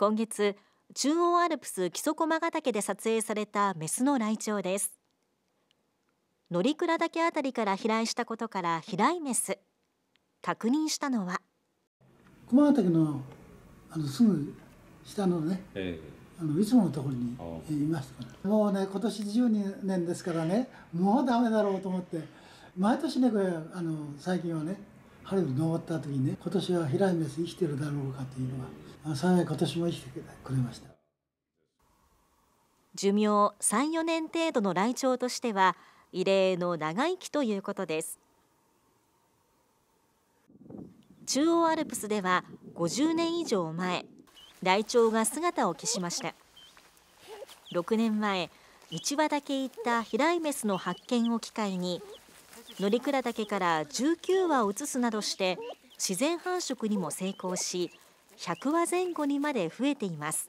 今月中央アルプス木曽駒ヶ岳で撮影されたメスのライチョウです乗鞍岳あたりから飛来したことから飛来メス確認したのは駒ヶ岳のあのすぐ下のね、えー、あのいつものところにいましたもうね今年12年ですからねもうダメだろうと思って毎年ねこれあの最近はね春に登った時にね今年は平井メス生きてるだろうかというのは幸い今年も生きてくれました寿命三四年程度のラ鳥としては異例の長生きということです中央アルプスでは50年以上前ライチョウが姿を消しました6年前1羽だけ行った飛来メスの発見を機会に乗鞍岳から19羽を移すなどして自然繁殖にも成功し100羽前後にまで増えています